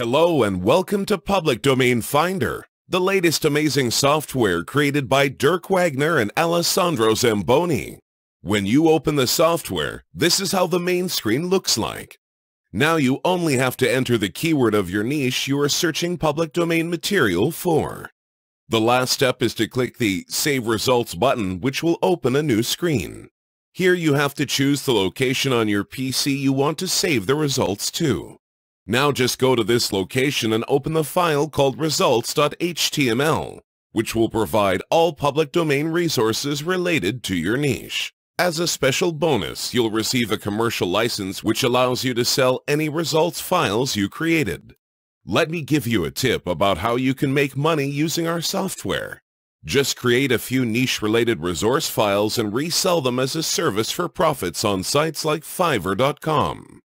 Hello and welcome to Public Domain Finder, the latest amazing software created by Dirk Wagner and Alessandro Zamboni. When you open the software, this is how the main screen looks like. Now you only have to enter the keyword of your niche you are searching public domain material for. The last step is to click the Save Results button, which will open a new screen. Here you have to choose the location on your PC you want to save the results to. Now just go to this location and open the file called results.html, which will provide all public domain resources related to your niche. As a special bonus, you'll receive a commercial license which allows you to sell any results files you created. Let me give you a tip about how you can make money using our software. Just create a few niche-related resource files and resell them as a service for profits on sites like Fiverr.com.